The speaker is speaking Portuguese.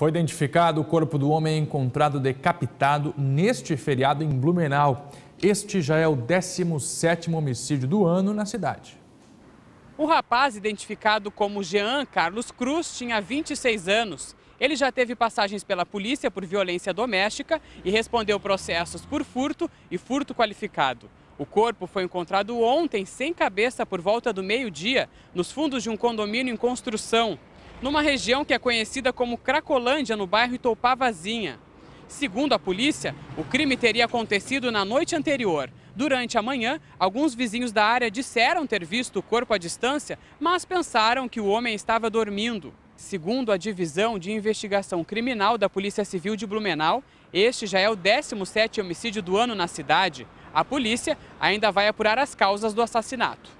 Foi identificado o corpo do homem encontrado decapitado neste feriado em Blumenau. Este já é o 17º homicídio do ano na cidade. O rapaz, identificado como Jean Carlos Cruz, tinha 26 anos. Ele já teve passagens pela polícia por violência doméstica e respondeu processos por furto e furto qualificado. O corpo foi encontrado ontem, sem cabeça, por volta do meio-dia, nos fundos de um condomínio em construção numa região que é conhecida como Cracolândia, no bairro Itopavazinha. Segundo a polícia, o crime teria acontecido na noite anterior. Durante a manhã, alguns vizinhos da área disseram ter visto o corpo à distância, mas pensaram que o homem estava dormindo. Segundo a Divisão de Investigação Criminal da Polícia Civil de Blumenau, este já é o 17º homicídio do ano na cidade. A polícia ainda vai apurar as causas do assassinato.